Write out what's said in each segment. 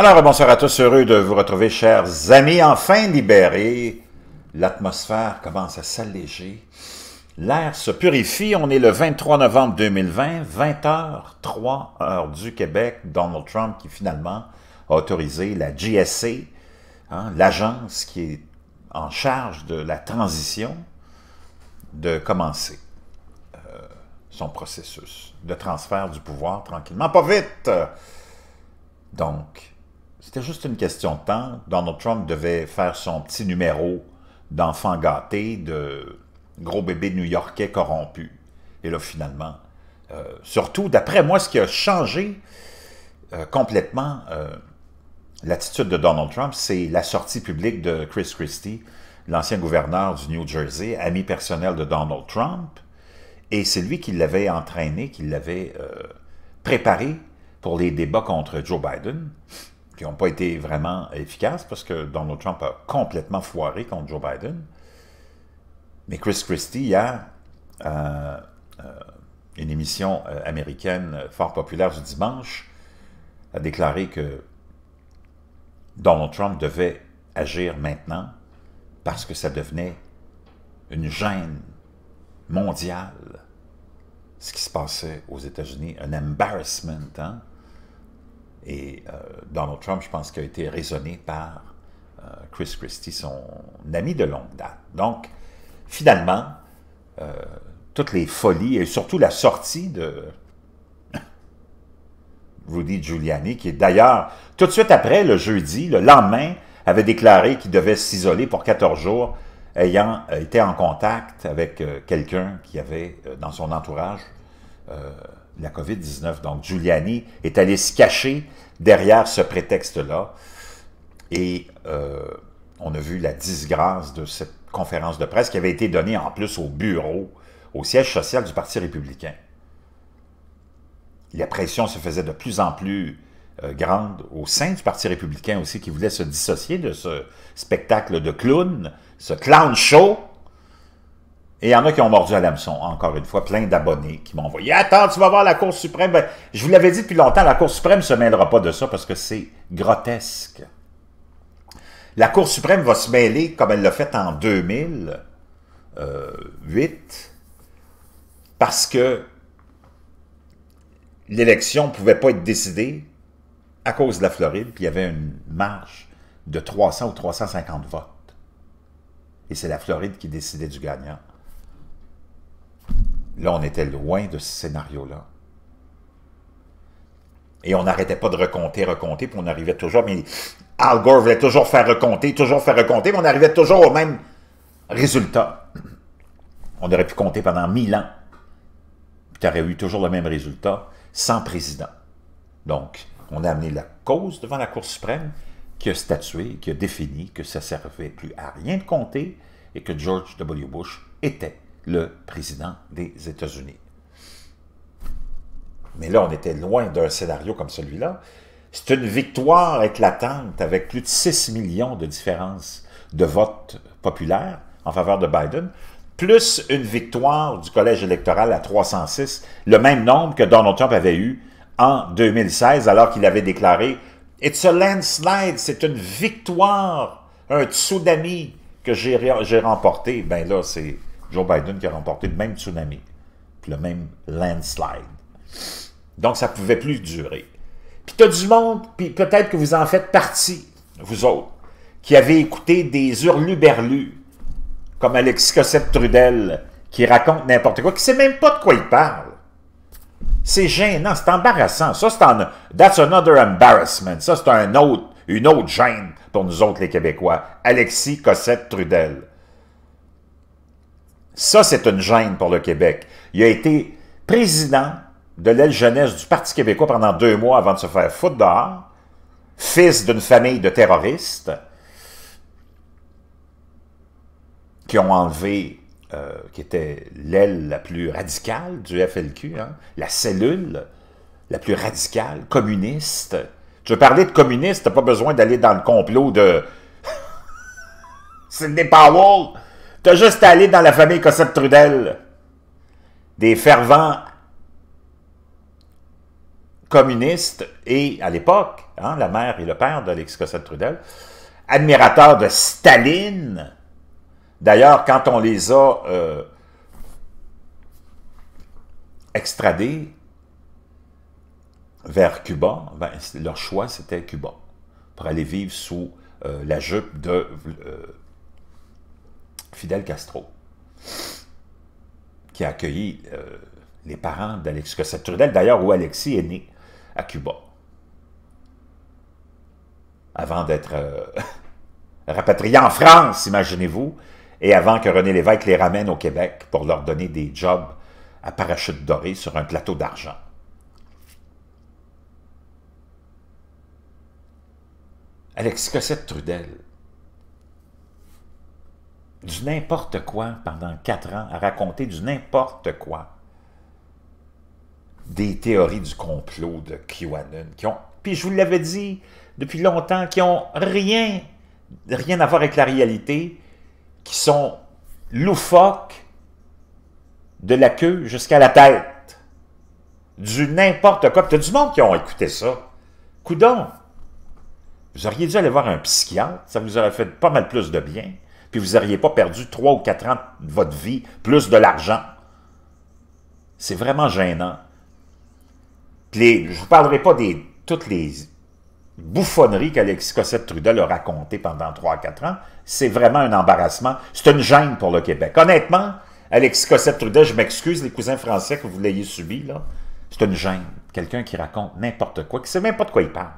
Alors, bonsoir à tous, heureux de vous retrouver, chers amis, enfin libérés. L'atmosphère commence à s'alléger. L'air se purifie. On est le 23 novembre 2020, 20 h 3 du Québec. Donald Trump qui finalement a autorisé la GSC, hein, l'agence qui est en charge de la transition, de commencer euh, son processus de transfert du pouvoir tranquillement, pas vite. Donc, c'était juste une question de temps. Donald Trump devait faire son petit numéro d'enfant gâté, de gros bébé new-yorkais corrompu. Et là, finalement, euh, surtout, d'après moi, ce qui a changé euh, complètement euh, l'attitude de Donald Trump, c'est la sortie publique de Chris Christie, l'ancien gouverneur du New Jersey, ami personnel de Donald Trump, et c'est lui qui l'avait entraîné, qui l'avait préparé pour les débats contre Joe Biden qui n'ont pas été vraiment efficaces parce que Donald Trump a complètement foiré contre Joe Biden. Mais Chris Christie, hier, euh, euh, une émission euh, américaine fort populaire du dimanche, a déclaré que Donald Trump devait agir maintenant parce que ça devenait une gêne mondiale, ce qui se passait aux États-Unis, un embarrassment, hein? Et euh, Donald Trump, je pense, qu'il a été raisonné par euh, Chris Christie, son ami de longue date. Donc, finalement, euh, toutes les folies et surtout la sortie de Rudy Giuliani, qui est d'ailleurs, tout de suite après, le jeudi, le lendemain, avait déclaré qu'il devait s'isoler pour 14 jours, ayant été en contact avec quelqu'un qui avait, dans son entourage, la COVID-19. Donc, Giuliani est allé se cacher derrière ce prétexte-là. Et euh, on a vu la disgrâce de cette conférence de presse qui avait été donnée en plus au bureau, au siège social du Parti républicain. La pression se faisait de plus en plus euh, grande au sein du Parti républicain aussi, qui voulait se dissocier de ce spectacle de clown, ce clown show et il y en a qui ont mordu à l'hameçon, encore une fois, plein d'abonnés qui m'ont envoyé « Attends, tu vas voir la Cour suprême! Ben, je vous l'avais dit depuis longtemps, la Cour suprême ne se mêlera pas de ça parce que c'est grotesque. La Cour suprême va se mêler, comme elle l'a fait en 2008, parce que l'élection ne pouvait pas être décidée à cause de la Floride, puis il y avait une marge de 300 ou 350 votes. Et c'est la Floride qui décidait du gagnant. Là, on était loin de ce scénario-là. Et on n'arrêtait pas de recompter, recompter, puis on arrivait toujours, mais Al Gore voulait toujours faire recompter, toujours faire recompter, mais on arrivait toujours au même résultat. On aurait pu compter pendant mille ans, puis tu aurais eu toujours le même résultat, sans président. Donc, on a amené la cause devant la Cour suprême, qui a statué, qui a défini que ça servait plus à rien de compter, et que George W. Bush était le président des États-Unis. Mais là, on était loin d'un scénario comme celui-là. C'est une victoire éclatante avec plus de 6 millions de différences de vote populaire en faveur de Biden, plus une victoire du collège électoral à 306, le même nombre que Donald Trump avait eu en 2016 alors qu'il avait déclaré « It's a landslide, c'est une victoire, un tsunami que j'ai remporté. » Ben là, c'est Joe Biden qui a remporté le même tsunami, puis le même landslide. Donc, ça ne pouvait plus durer. Puis tu as du monde, puis peut-être que vous en faites partie, vous autres, qui avez écouté des hurluberlus, comme Alexis Cossette-Trudel, qui raconte n'importe quoi, qui ne sait même pas de quoi il parle. C'est gênant, c'est embarrassant. Ça, c'est un... That's another embarrassment. Ça, c'est un autre, une autre gêne pour nous autres, les Québécois. Alexis Cossette-Trudel. Ça, c'est une gêne pour le Québec. Il a été président de l'aile jeunesse du Parti québécois pendant deux mois avant de se faire foutre dehors, fils d'une famille de terroristes qui ont enlevé, euh, qui était l'aile la plus radicale du FLQ, hein, la cellule la plus radicale, communiste. Tu veux parler de communiste, t'as pas besoin d'aller dans le complot de... Sidney Powell as juste allé dans la famille Cossette Trudel. Des fervents communistes et, à l'époque, hein, la mère et le père d'Alex Cossette Trudel, admirateurs de Staline. D'ailleurs, quand on les a euh, extradés vers Cuba, ben, leur choix c'était Cuba, pour aller vivre sous euh, la jupe de euh, Fidel Castro, qui a accueilli euh, les parents d'Alexis Cossette Trudel, d'ailleurs où Alexis est né, à Cuba, avant d'être euh, rapatrié en France, imaginez-vous, et avant que René Lévesque les ramène au Québec pour leur donner des jobs à parachute doré sur un plateau d'argent. Alexis Cossette Trudel, du n'importe quoi pendant quatre ans, à raconter du n'importe quoi. Des théories du complot de QAnon, qui ont, puis je vous l'avais dit depuis longtemps, qui ont rien, rien à voir avec la réalité, qui sont loufoques de la queue jusqu'à la tête. Du n'importe quoi. as du monde qui ont écouté ça. Coudon, vous auriez dû aller voir un psychiatre, ça vous aurait fait pas mal plus de bien puis vous n'auriez pas perdu trois ou quatre ans de votre vie, plus de l'argent. C'est vraiment gênant. je ne vous parlerai pas de toutes les bouffonneries qu'Alexis Cossette-Trudel a racontées pendant trois ou quatre ans. C'est vraiment un embarrassement. C'est une gêne pour le Québec. Honnêtement, Alexis cossette trudeau je m'excuse, les cousins français, que vous l'ayez subi, là. C'est une gêne. Quelqu'un qui raconte n'importe quoi, qui ne sait même pas de quoi il parle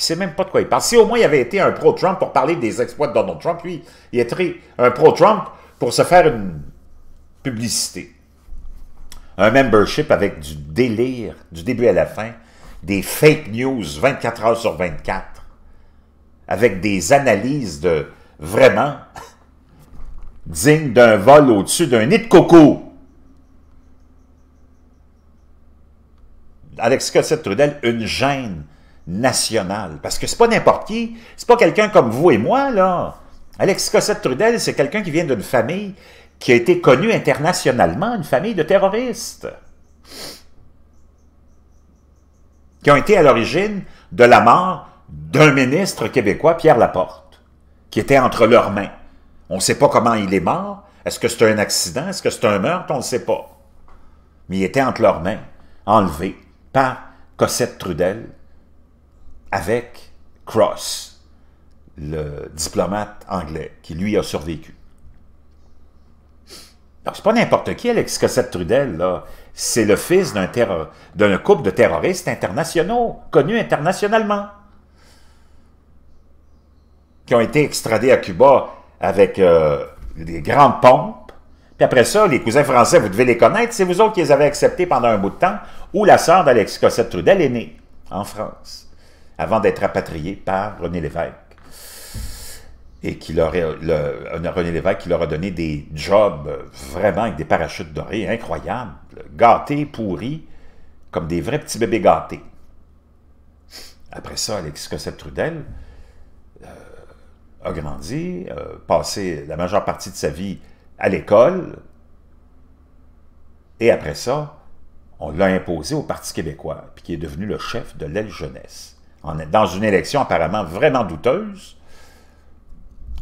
ne sait même pas de quoi il parle. Si au moins il avait été un pro-Trump pour parler des exploits de Donald Trump, lui, il est très un pro-Trump pour se faire une publicité. Un membership avec du délire du début à la fin, des fake news 24 heures sur 24, avec des analyses de vraiment dignes d'un vol au-dessus d'un nid de coco. Alex Cossette-Trudel, une gêne national. Parce que c'est pas n'importe qui, c'est pas quelqu'un comme vous et moi, là. Alex Cossette-Trudel, c'est quelqu'un qui vient d'une famille qui a été connue internationalement, une famille de terroristes, qui ont été à l'origine de la mort d'un ministre québécois, Pierre Laporte, qui était entre leurs mains. On ne sait pas comment il est mort, est-ce que c'est un accident, est-ce que c'est un meurtre, on ne sait pas. Mais il était entre leurs mains, enlevé par Cossette Trudel, avec Cross, le diplomate anglais, qui lui a survécu. Alors, c'est pas n'importe qui, Alex Cossette Trudel, C'est le fils d'un couple de terroristes internationaux, connus internationalement, qui ont été extradés à Cuba avec euh, des grandes pompes. Puis après ça, les cousins français, vous devez les connaître, c'est vous autres qui les avez acceptés pendant un bout de temps, où la sœur d'Alex Cossette Trudel est née, en France avant d'être rapatrié par René Lévesque. Et qui leur, René Lévesque qui leur a donné des jobs vraiment avec des parachutes dorés incroyables, gâtés, pourris, comme des vrais petits bébés gâtés. Après ça, Alexis Cossette-Trudel euh, a grandi, a passé la majeure partie de sa vie à l'école, et après ça, on l'a imposé au Parti québécois, puis qui est devenu le chef de l'aile jeunesse. On est dans une élection apparemment vraiment douteuse,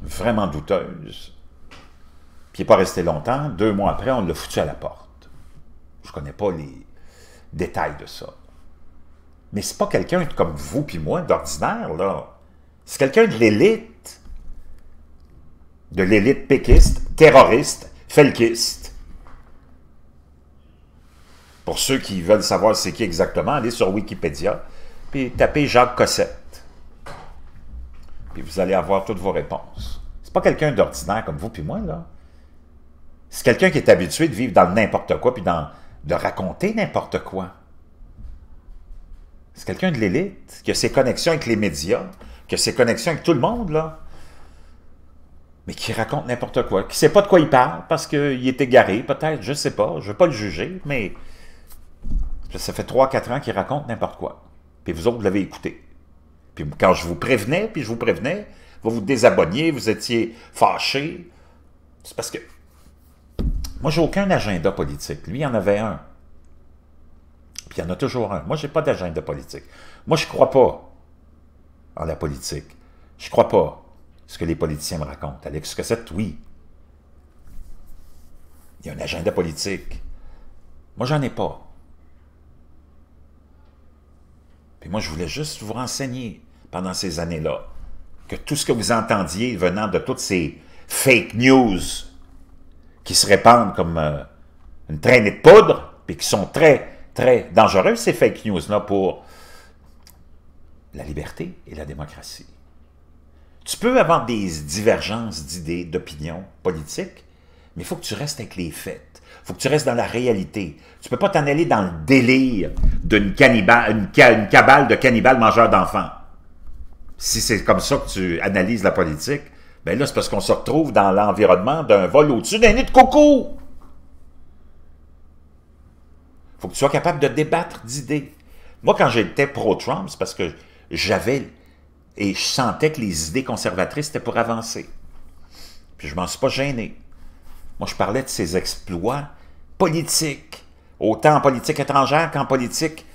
vraiment douteuse, qui n'est pas resté longtemps. Deux mois après, on l'a foutu à la porte. Je ne connais pas les détails de ça. Mais n'est pas quelqu'un comme vous puis moi, d'ordinaire, là. C'est quelqu'un de l'élite. De l'élite péquiste, terroriste, felkiste. Pour ceux qui veulent savoir c'est qui exactement, allez sur Wikipédia puis tapez Jacques Cossette. Puis vous allez avoir toutes vos réponses. C'est pas quelqu'un d'ordinaire comme vous puis moi, là. C'est quelqu'un qui est habitué de vivre dans n'importe quoi, puis dans, de raconter n'importe quoi. C'est quelqu'un de l'élite, qui a ses connexions avec les médias, qui a ses connexions avec tout le monde, là. Mais qui raconte n'importe quoi, qui sait pas de quoi il parle, parce qu'il est égaré, peut-être, je sais pas, je ne veux pas le juger, mais ça fait 3-4 ans qu'il raconte n'importe quoi. Et vous autres, vous l'avez écouté. Puis quand je vous prévenais, puis je vous prévenais, vous vous désabonniez, vous étiez fâchés. C'est parce que moi, j'ai aucun agenda politique. Lui, il en avait un. Puis il y en a toujours un. Moi, j'ai pas d'agenda politique. Moi, je crois pas en la politique. Je crois pas ce que les politiciens me racontent. Alex Cossette, oui. Il y a un agenda politique. Moi, j'en ai pas. moi, je voulais juste vous renseigner pendant ces années-là que tout ce que vous entendiez venant de toutes ces fake news qui se répandent comme euh, une traînée de poudre, puis qui sont très, très dangereuses, ces fake news-là, pour la liberté et la démocratie. Tu peux avoir des divergences d'idées, d'opinions politiques, mais il faut que tu restes avec les faits. faut que tu restes dans la réalité. Tu peux pas t'en aller dans le délire d'une cabale de cannibales mangeurs d'enfants. Si c'est comme ça que tu analyses la politique, ben là, c'est parce qu'on se retrouve dans l'environnement d'un vol au-dessus d'un nid de coucou. faut que tu sois capable de débattre d'idées. Moi, quand j'étais pro-Trump, c'est parce que j'avais et je sentais que les idées conservatrices étaient pour avancer. Puis je m'en suis pas gêné. Moi, je parlais de ses exploits politiques, autant en politique étrangère qu'en politique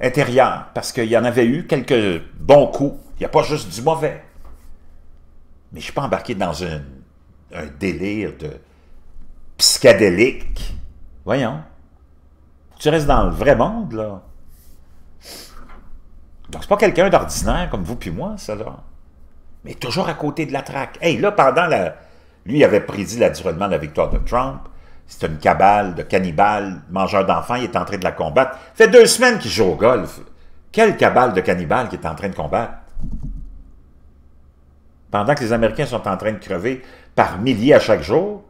intérieure, parce qu'il y en avait eu quelques bons coups. Il n'y a pas juste du mauvais. Mais je ne suis pas embarqué dans un, délire de psychédélique. Voyons. Tu restes dans le vrai monde, là. Donc, c'est pas quelqu'un d'ordinaire comme vous puis moi, ça, là. Mais toujours à côté de la traque. et là, pendant la, lui, il avait prédit l'adjuronnement de la victoire de Trump. C'est une cabale de cannibales, mangeurs d'enfants, il est en train de la combattre. fait deux semaines qu'il joue au golf. Quelle cabale de cannibales qui est en train de combattre? Pendant que les Américains sont en train de crever par milliers à chaque jour,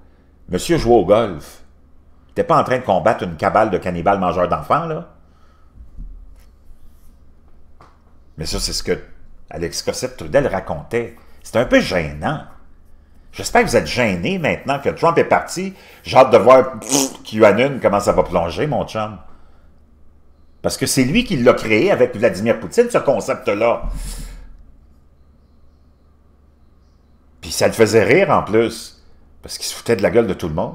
monsieur joue au golf. Il n'était pas en train de combattre une cabale de cannibales mangeurs d'enfants, là. Mais ça, c'est ce que Alex Cossette-Trudel racontait. C'est un peu gênant. J'espère que vous êtes gêné maintenant que Trump est parti. J'ai hâte de voir QAnon, comment ça va plonger, mon chum. Parce que c'est lui qui l'a créé avec Vladimir Poutine, ce concept-là. Puis ça le faisait rire en plus, parce qu'il se foutait de la gueule de tout le monde.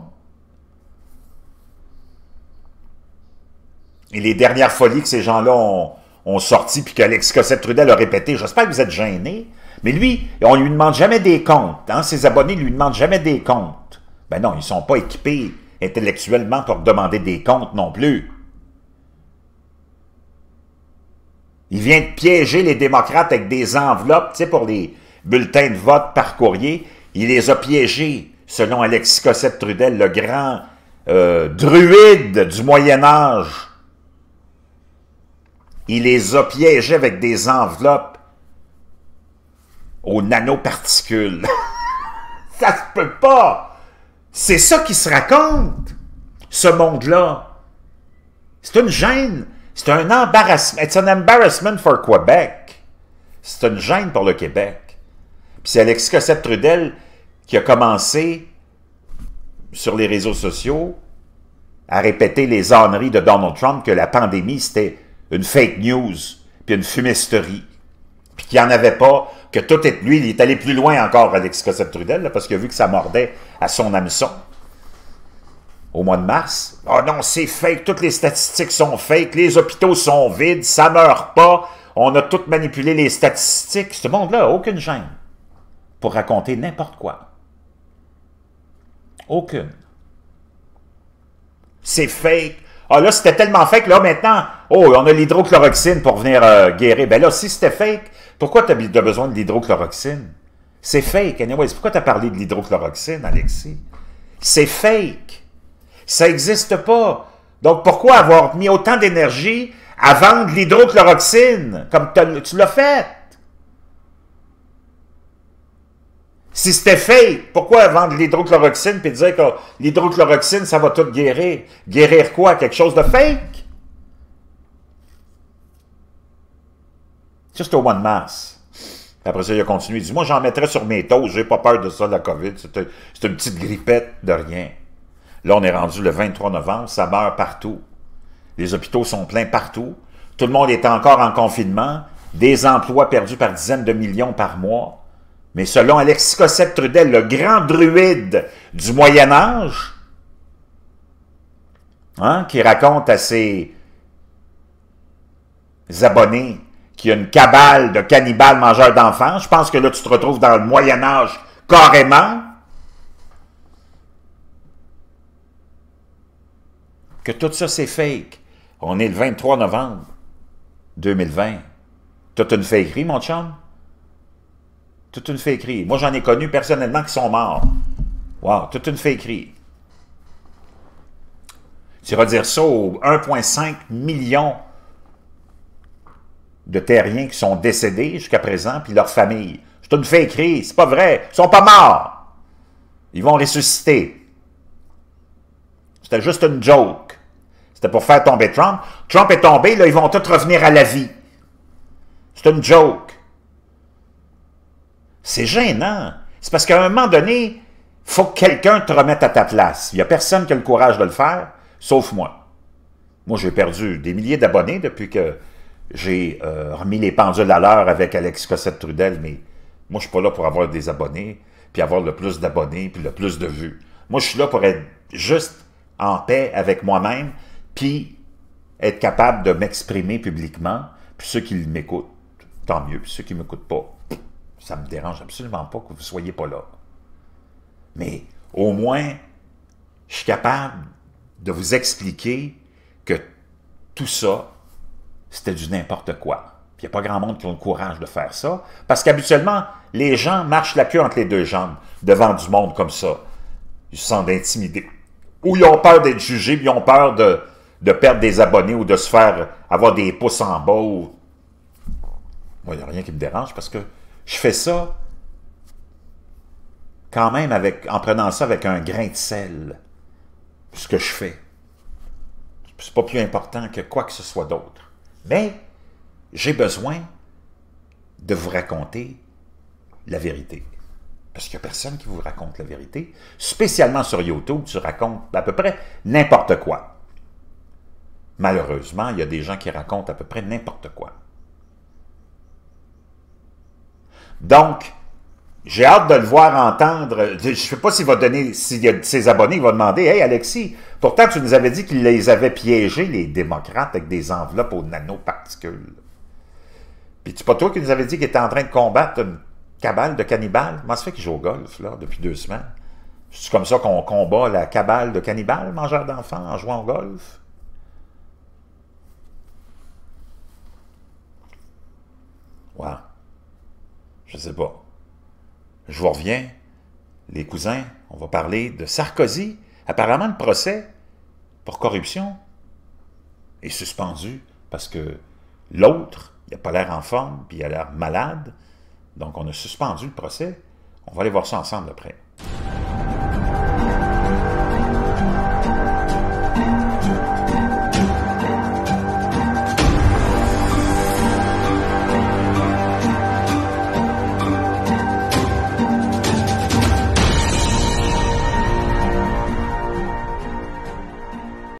Et les dernières folies que ces gens-là ont, sorties, puis qu'Alex Cossette-Trudel a répété, j'espère que vous êtes gênés. Mais lui, on ne lui demande jamais des comptes. Hein? Ses abonnés ne lui demandent jamais des comptes. Ben non, ils ne sont pas équipés intellectuellement pour demander des comptes non plus. Il vient de piéger les démocrates avec des enveloppes, tu sais, pour les bulletins de vote par courrier. Il les a piégés, selon Alexis Cossette-Trudel, le grand euh, druide du Moyen-Âge. Il les a piégés avec des enveloppes aux nanoparticules. ça se peut pas! C'est ça qui se raconte, ce monde-là. C'est une gêne. C'est un embarrassement. It's an embarrassment for Québec. C'est une gêne pour le Québec. Puis c'est Alexis Cossette-Trudel qui a commencé sur les réseaux sociaux à répéter les âneries de Donald Trump que la pandémie, c'était une fake news, puis une fumisterie, puis qu'il n'y en avait pas, que tout est... Lui, il est allé plus loin encore, Alexis Cossette-Trudel, parce qu'il a vu que ça mordait à son hameçon au mois de mars. « Ah oh non, c'est fake, toutes les statistiques sont fake, les hôpitaux sont vides, ça meurt pas, on a tout manipulé les statistiques. » Ce monde-là aucune gêne pour raconter n'importe quoi. Aucune. C'est fake. Ah là, c'était tellement fake, là maintenant, oh, on a l'hydrochloroxine pour venir euh, guérir. Ben là, si c'était fake, pourquoi tu as, besoin de l'hydrochloroxine? C'est fake, anyway. Pourquoi tu as parlé de l'hydrochloroxine, Alexis? C'est fake. Ça n'existe pas. Donc, pourquoi avoir mis autant d'énergie à vendre l'hydrochloroxine comme tu l'as fait? Si c'était fake, pourquoi vendre l'hydrochloroxine et dire que l'hydrochloroxine, ça va tout guérir? Guérir quoi? Quelque chose de fake? Juste au mois de mars. Après ça, il a continué. Il dit, moi, j'en mettrais sur mes taux. J'ai pas peur de ça, la COVID. C'est une petite grippette de rien. Là, on est rendu le 23 novembre. Ça meurt partout. Les hôpitaux sont pleins partout. Tout le monde est encore en confinement. Des emplois perdus par dizaines de millions par mois. Mais selon Alexis Cossette Trudel, le grand druide du Moyen Âge, hein, qui raconte à ses abonnés qui a une cabale de cannibales mangeurs d'enfants. Je pense que là, tu te retrouves dans le Moyen Âge carrément. Que tout ça, c'est fake. On est le 23 novembre 2020. Tout une fakerie, mon chum. Toute une fakerie. Moi, j'en ai connu personnellement qui sont morts. Wow, toute une fakerie. Tu vas dire ça aux 1,5 millions de terriens qui sont décédés jusqu'à présent, puis leur famille. C'est une fake crise, c'est pas vrai, ils sont pas morts. Ils vont ressusciter. C'était juste une joke. C'était pour faire tomber Trump. Trump est tombé, là, ils vont tous revenir à la vie. C'est une joke. C'est gênant. C'est parce qu'à un moment donné, faut que quelqu'un te remette à ta place. Il n'y a personne qui a le courage de le faire, sauf moi. Moi, j'ai perdu des milliers d'abonnés depuis que j'ai euh, remis les pendules à l'heure avec Alex Cossette-Trudel, mais moi, je suis pas là pour avoir des abonnés, puis avoir le plus d'abonnés, puis le plus de vues. Moi, je suis là pour être juste en paix avec moi-même, puis être capable de m'exprimer publiquement, puis ceux qui m'écoutent, tant mieux, puis ceux qui ne m'écoutent pas, ça me dérange absolument pas que vous ne soyez pas là. Mais au moins, je suis capable de vous expliquer que tout ça, c'était du n'importe quoi. Il n'y a pas grand monde qui a le courage de faire ça, parce qu'habituellement, les gens marchent la queue entre les deux jambes devant du monde comme ça. Ils se sentent intimidés. Ou ils ont peur d'être jugés, ils ont peur de, perdre des abonnés ou de se faire avoir des pouces en bas. Moi, il n'y a rien qui me dérange parce que je fais ça quand même avec, en prenant ça avec un grain de sel. Ce que je fais. C'est pas plus important que quoi que ce soit d'autre. Mais j'ai besoin de vous raconter la vérité. Parce qu'il n'y a personne qui vous raconte la vérité. Spécialement sur YouTube, tu racontes à peu près n'importe quoi. Malheureusement, il y a des gens qui racontent à peu près n'importe quoi. Donc, j'ai hâte de le voir entendre. Je ne sais pas s'il va donner, s'il y a ses abonnés, il va demander Hey Alexis, pourtant tu nous avais dit qu'il les avait piégés, les démocrates, avec des enveloppes aux nanoparticules. Puis c'est pas toi qui nous avais dit qu'il était en train de combattre une cabale de cannibales? Comment ça fait qu'il joue au golf, là, depuis deux semaines? C'est comme ça qu'on combat la cabale de cannibales, mangeurs d'enfants, en jouant au golf? Wow. Je sais pas. Je vous reviens, les cousins, on va parler de Sarkozy. Apparemment, le procès pour corruption est suspendu parce que l'autre, il n'a pas l'air en forme, puis il a l'air malade. Donc, on a suspendu le procès. On va aller voir ça ensemble après.